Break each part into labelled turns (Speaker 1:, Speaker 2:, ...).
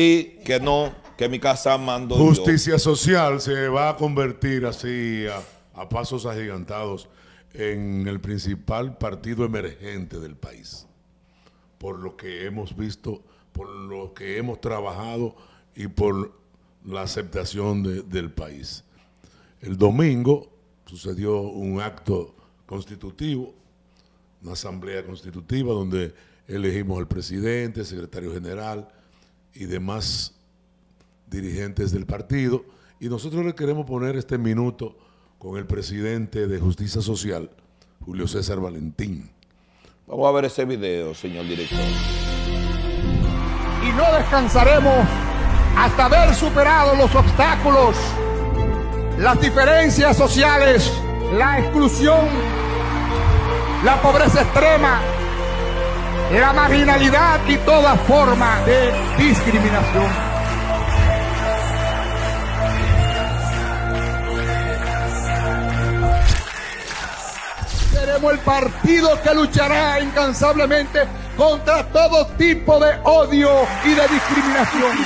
Speaker 1: Y que no, que mi casa mandó Justicia
Speaker 2: social se va a convertir así a, pasos agigantados en el principal partido emergente del país. Por lo que hemos visto, por lo que hemos trabajado y por la aceptación del país. El domingo sucedió un acto constitutivo una asamblea constitutiva donde elegimos al presidente, secretario general y demás dirigentes del partido. Y nosotros le queremos poner este minuto con el presidente de Justicia Social, Julio César Valentín. Vamos a ver
Speaker 1: ese video, señor director. Y no descansaremos hasta haber superado los obstáculos, las diferencias sociales, la exclusión la pobreza extrema, la marginalidad y toda forma de discriminación.
Speaker 2: Seremos el partido que luchará
Speaker 1: incansablemente contra todo tipo de odio y de discriminación.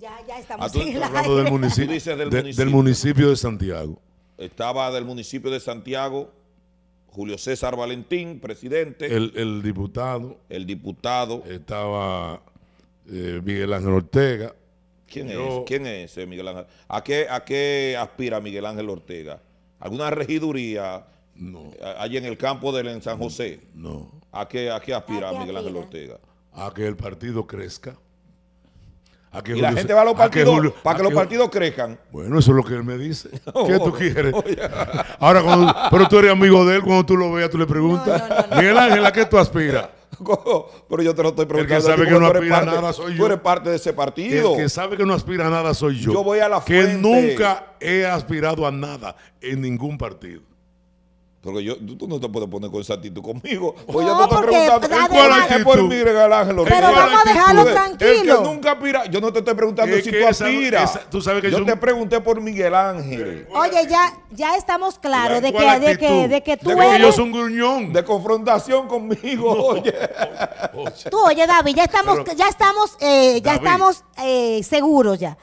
Speaker 3: Ya, ya estamos ah, hablando del, municipio, del
Speaker 2: municipio, de Santiago.
Speaker 1: Estaba del municipio de Santiago Julio César Valentín, presidente. El, diputado. El diputado. Estaba eh, Miguel Ángel Ortega. ¿Quién es? ¿Quién ese Miguel Ángel? ¿A qué, ¿A qué aspira Miguel Ángel Ortega? ¿Alguna regiduría no. allí en el campo del San José? No. ¿A qué, a aspira Miguel Ángel Ortega? A que el partido crezca y la gente va a los partidos para que, los partidos crezcan.
Speaker 2: Bueno, eso es lo que él me dice. Oh, ¿Qué tú quieres? Oh, Ahora, pero tú eres amigo de él, cuando tú lo veas, tú le preguntas, Miguel Ángel, ¿a qué tú aspiras? pero yo te lo estoy preguntando. El que sabe que no aspira a nada soy yo. Tú eres
Speaker 1: parte de ese partido. El que
Speaker 2: sabe que no aspira a nada soy yo. Yo voy a la fuente. Que nunca
Speaker 1: he aspirado a nada en ningún partido. Porque yo, tú no te puedes poner con esa actitud conmigo. Pues no, te estás preguntando. ¿Cuál por Miguel Ángel Pero vamos a dejarlo tranquilo. nunca aspira. Yo no te estoy preguntando si tú aspiras. tú sabes que yo te pregunté por Miguel Ángel.
Speaker 3: Oye, ya, ya estamos claros de que, de que, de, que, tú eres... un
Speaker 1: gruñón. De confrontación conmigo, oye. Tú,
Speaker 3: oye, David, ya estamos, ya estamos, eh, ya estamos eh, seguros ya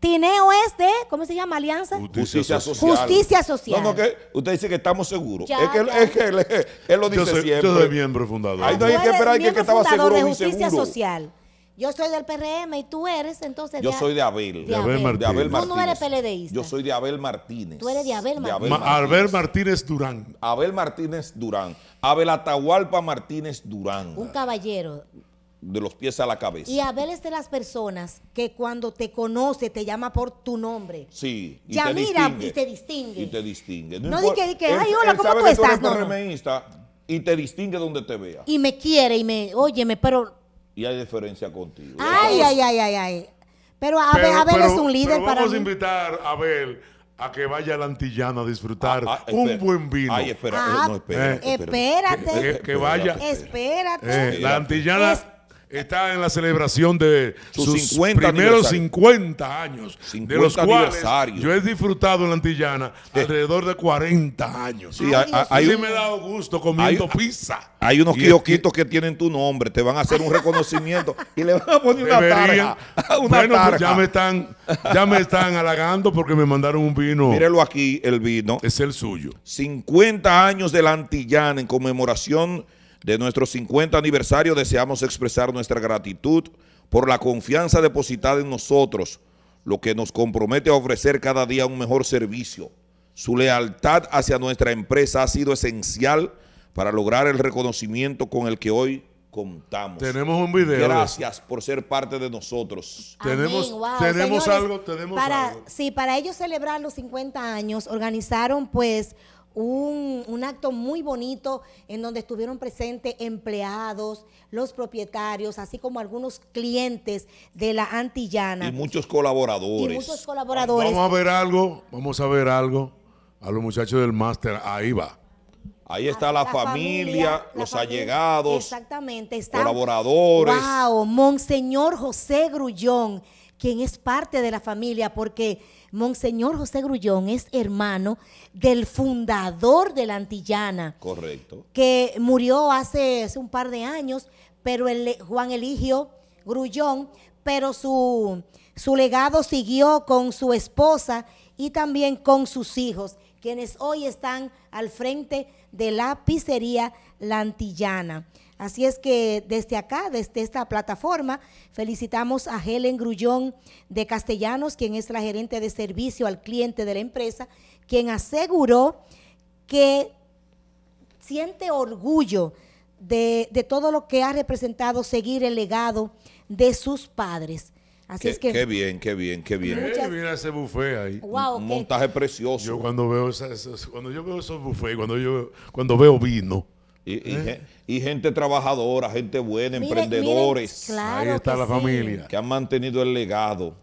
Speaker 3: Tineo es de, ¿cómo se llama? Alianza.
Speaker 1: Justicia, social. Justicia social. No, usted dice que estamos seguros. es que, él, lo dice yo soy, siempre. Yo soy miembro fundador. Ahí no hay que esperar que, estaba seguro de Justicia Social.
Speaker 3: Yo soy del PRM y tú eres entonces. Yo soy de Abel. De Abel, Martínez. Tú no eres PLDista.
Speaker 1: Yo soy de Abel Martínez. Tú eres
Speaker 3: de Abel Martínez. Abel, Martínez. Abel
Speaker 1: Martínez Durán. Abel Martínez Durán. Abel Atahualpa Martínez Durán. Un
Speaker 3: caballero
Speaker 1: de los pies a la cabeza. Y
Speaker 3: Abel es de las personas que cuando te conoce te llama por tu nombre.
Speaker 1: Sí. Y ya te mira distingue, y te distingue. Y te distingue. No, no que, ay, hola, ¿cómo tú estás? no, Y te distingue donde te vea.
Speaker 3: Y me quiere y me, óyeme, pero...
Speaker 1: Y hay diferencia contigo.
Speaker 3: Ay, ay, ay, ay, ay. Pero Abel, es un líder para vamos a
Speaker 1: invitar a Abel a
Speaker 2: que vaya a la Antillana a disfrutar ah, ah, un buen vino. Ay, espera, eh, no, ah, espérate, eh, espérate, Que, vaya.
Speaker 3: Espérate. Eh, la
Speaker 2: Antillana está en la celebración de sus, primeros 50 años, 50 de los cuales yo he disfrutado en la Antillana alrededor de 40 años. y me ha dado gusto comiendo pizza.
Speaker 1: Hay unos quioquitos que tienen tu nombre, te van a hacer un reconocimiento y le van a poner una bueno, pues ya me están
Speaker 2: ya me están halagando porque me
Speaker 1: mandaron un vino. Mírelo aquí, el vino. Es el suyo. 50 años de la Antillana en conmemoración de nuestro 50 aniversario deseamos expresar nuestra gratitud por la confianza depositada en nosotros, lo que nos compromete a ofrecer cada día un mejor servicio. Su lealtad hacia nuestra empresa ha sido esencial para lograr el reconocimiento con el que hoy contamos. Tenemos un video. Gracias por ser parte de nosotros. tenemos algo, tenemos para, algo.
Speaker 3: Sí, para ellos celebrar los 50 años organizaron pues un, acto muy bonito en donde estuvieron presentes empleados, los propietarios, así como algunos clientes de la Antillana. Y muchos
Speaker 2: colaboradores. Y muchos
Speaker 3: colaboradores. Vamos a
Speaker 2: ver algo, vamos a ver algo a los muchachos del máster. Ahí va. Ahí está la, familia,
Speaker 3: los allegados, Exactamente, colaboradores. Wow, Monseñor José Grullón quien es parte de la familia, porque Monseñor José Grullón es hermano del fundador de la Antillana.
Speaker 1: Correcto.
Speaker 3: Que murió hace, un par de años, pero el, Juan Eligio Grullón, pero su, su legado siguió con su esposa y también con sus hijos quienes hoy están al frente de la pizzería Lantillana. Así es que desde acá, desde esta plataforma, felicitamos a Helen Grullón de Castellanos, quien es la gerente de servicio al cliente de la empresa, quien aseguró que siente orgullo de, de todo lo que ha representado seguir el legado de sus padres. Así que. Qué
Speaker 1: bien, qué bien, qué bien. mira ese buffet ahí. un montaje precioso.
Speaker 2: Yo cuando veo esos, cuando yo veo esos buffets, cuando yo cuando veo vino. ¿eh?
Speaker 1: Y, gente trabajadora, gente buena, emprendedores. ahí está la familia. Que han mantenido el legado.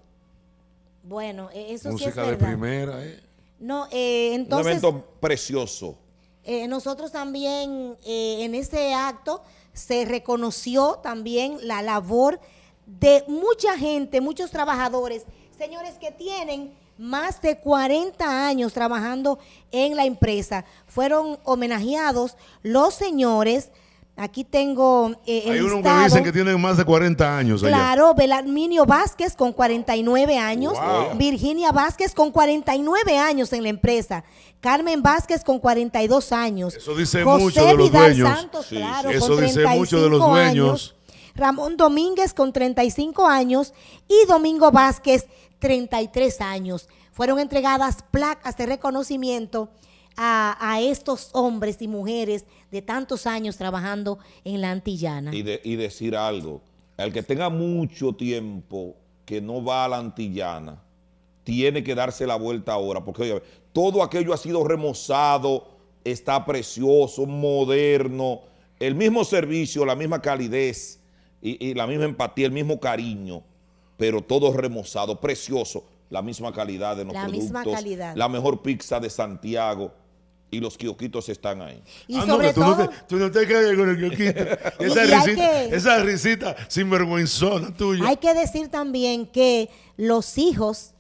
Speaker 3: Bueno, e, eso Música sí es de
Speaker 1: primera, ¿eh?
Speaker 3: No, eh, entonces. Un
Speaker 1: evento precioso.
Speaker 3: Eh, nosotros también en ese acto se reconoció también la labor de mucha gente, muchos trabajadores, señores que tienen más de 40 años trabajando en la empresa. Fueron homenajeados los señores. Aquí tengo eh, Hay uno que dicen que
Speaker 2: tienen más de 40 años. Claro,
Speaker 3: Belarminio Vázquez con 49 años, Virginia Vázquez con 49 años en la empresa, Carmen Vázquez con 42 años. Eso dice mucho de los Vidal dueños. Santos, claro, Eso dice mucho de los dueños. Ramón Domínguez con 35 años y Domingo Vázquez 33 años. Fueron entregadas placas de reconocimiento a, estos hombres y mujeres de tantos años trabajando en la Antillana.
Speaker 1: Y, decir algo, el que tenga mucho tiempo que no va a la Antillana, tiene que darse la vuelta ahora, porque todo aquello ha sido remozado, está precioso, moderno, el mismo servicio, la misma calidez, y, la misma empatía, el mismo cariño, pero todo remozado, precioso, la misma calidad de los la productos, misma calidad. la mejor pizza de Santiago y los quioquitos están ahí.
Speaker 3: Y ah, sobre todo,
Speaker 1: tú no te
Speaker 2: con el quioquito. esa, risita, sinvergüenzona tuya.
Speaker 3: Hay que decir también que los hijos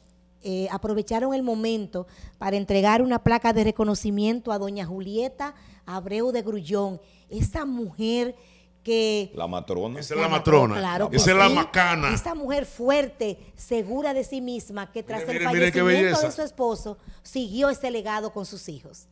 Speaker 3: eh, aprovecharon el momento para entregar una placa de reconocimiento a doña Julieta Abreu de Grullón, esa mujer
Speaker 1: la matrona. Esa es la matrona. esa es la macana. Esa
Speaker 3: mujer fuerte, segura de sí misma, que tras el fallecimiento de su esposo, siguió ese legado con sus hijos.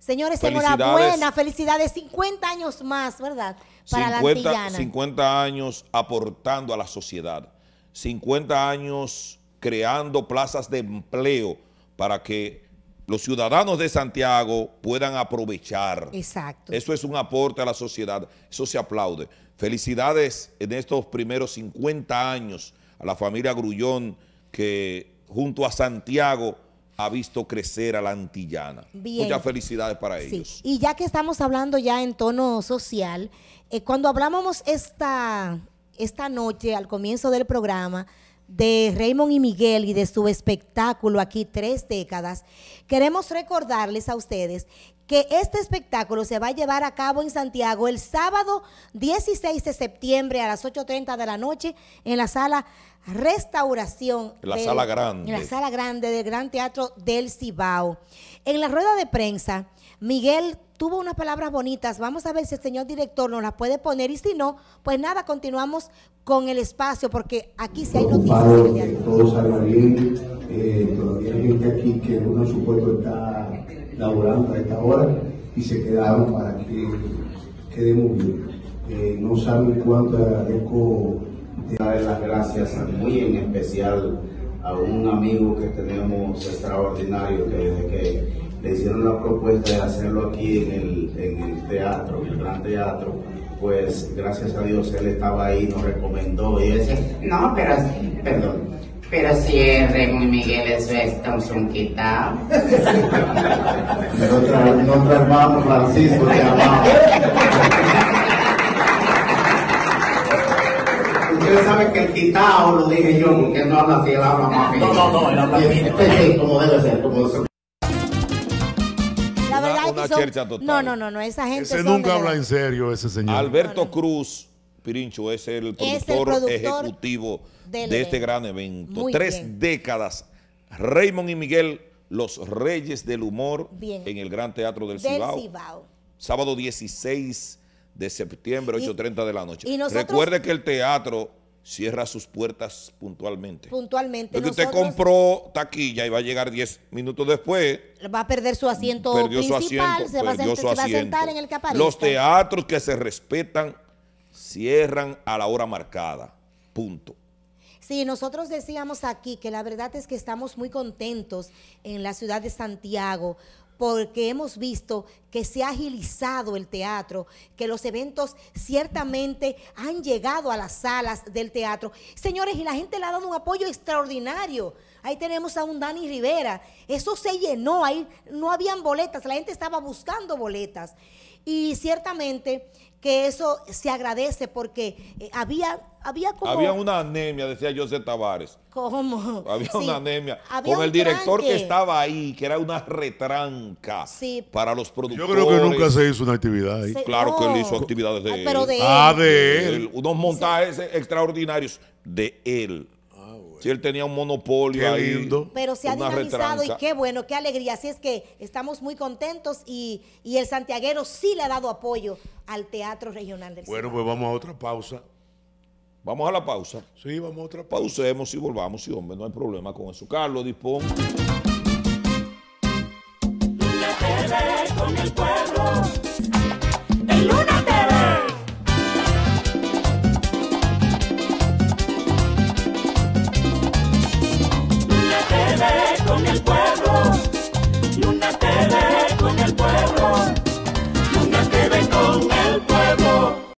Speaker 3: Señores, buena enhorabuena, felicidades, 50 años más, ¿verdad? Para 50,
Speaker 1: 50 años aportando a la sociedad, 50 años creando plazas de empleo para que los ciudadanos de Santiago puedan aprovechar.
Speaker 3: Exacto.
Speaker 1: Eso es un aporte a la sociedad, eso se aplaude. Felicidades en estos primeros 50 años a la familia Grullón que junto a Santiago ha visto crecer a la antillana. Muchas felicidades para sí. ellos.
Speaker 3: Y ya que estamos hablando ya en tono social, eh, cuando hablábamos esta noche al comienzo del programa de Raymond y Miguel y de su espectáculo aquí tres décadas, queremos recordarles a ustedes que este espectáculo se va a llevar a cabo en Santiago el sábado 16 de septiembre a las 8.30 de la noche en la sala restauración. En la sala grande. En la sala grande del Gran Teatro del Cibao. En la rueda de prensa, Miguel tuvo unas palabras bonitas. Vamos a ver si el señor director nos las puede poner y si no, pues nada, continuamos con el espacio porque aquí sí hay noticias. Que eh, todo salga
Speaker 2: bien. Eh, todavía hay gente aquí que uno supuesto está laborando a esta hora y se quedaron para que quede muy bien. Eh, no saben cuánto agradezco Dar las gracias muy en especial a un amigo que tenemos extraordinario que desde que le hicieron la propuesta de hacerlo aquí en el, en el teatro, en el gran
Speaker 3: teatro, pues gracias a Dios él estaba ahí, nos recomendó y ese, no, pero, perdón, pero si es Miguel, eso es un quitado. Nosotros, nuestro hermano Francisco te amamos.
Speaker 2: usted sabe que el quitado lo dije
Speaker 3: yo, porque no habla así, él habla más No, no, no, él habla este, este, este, debe ser, como ser. No, no, no, no, esa gente. Ese nunca habla
Speaker 1: en serio, ese señor. Alberto Cruz Pirincho es el productor, ejecutivo de este gran evento. Tres décadas. Raymond y Miguel, los reyes del humor en el Gran Teatro del, Cibao. Cibao. Sábado 16 de septiembre, 8.30 de la noche. Recuerde que el teatro cierra sus puertas puntualmente.
Speaker 3: Puntualmente. Porque usted compró
Speaker 1: taquilla y va a llegar 10 minutos después.
Speaker 3: Va a perder su asiento perdió principal, su se, va a, sentar, en el caparito. Los
Speaker 1: teatros que se respetan cierran a la hora marcada. Punto.
Speaker 3: Sí, nosotros decíamos aquí que la verdad es que estamos muy contentos en la ciudad de Santiago porque hemos visto que se ha agilizado el teatro, que los eventos ciertamente han llegado a las salas del teatro. Señores, y la gente le ha dado un apoyo extraordinario. Ahí tenemos a un Dani Rivera. Eso se llenó, ahí no habían boletas, la gente estaba buscando boletas. Y ciertamente que eso se agradece porque eh, había, había como... Había
Speaker 1: una anemia, decía José Tavares.
Speaker 3: ¿Cómo? Había una
Speaker 1: anemia. con el director que estaba ahí, que era una retranca para los productores. Yo creo que nunca se
Speaker 2: hizo una actividad ahí.
Speaker 1: claro que él hizo actividades de, ah, él. Ah, de Unos montajes extraordinarios de él. Si él tenía un monopolio ahí, Pero se ha dinamizado y qué
Speaker 3: bueno, qué alegría. Así es que estamos muy contentos y, el santiaguero sí le ha dado apoyo al Teatro Regional del Bueno, pues
Speaker 1: vamos a otra pausa. Vamos a la pausa. Sí, vamos a otra pausa. Pausemos y volvamos, sí, hombre, no hay problema con eso. Carlos, dispón.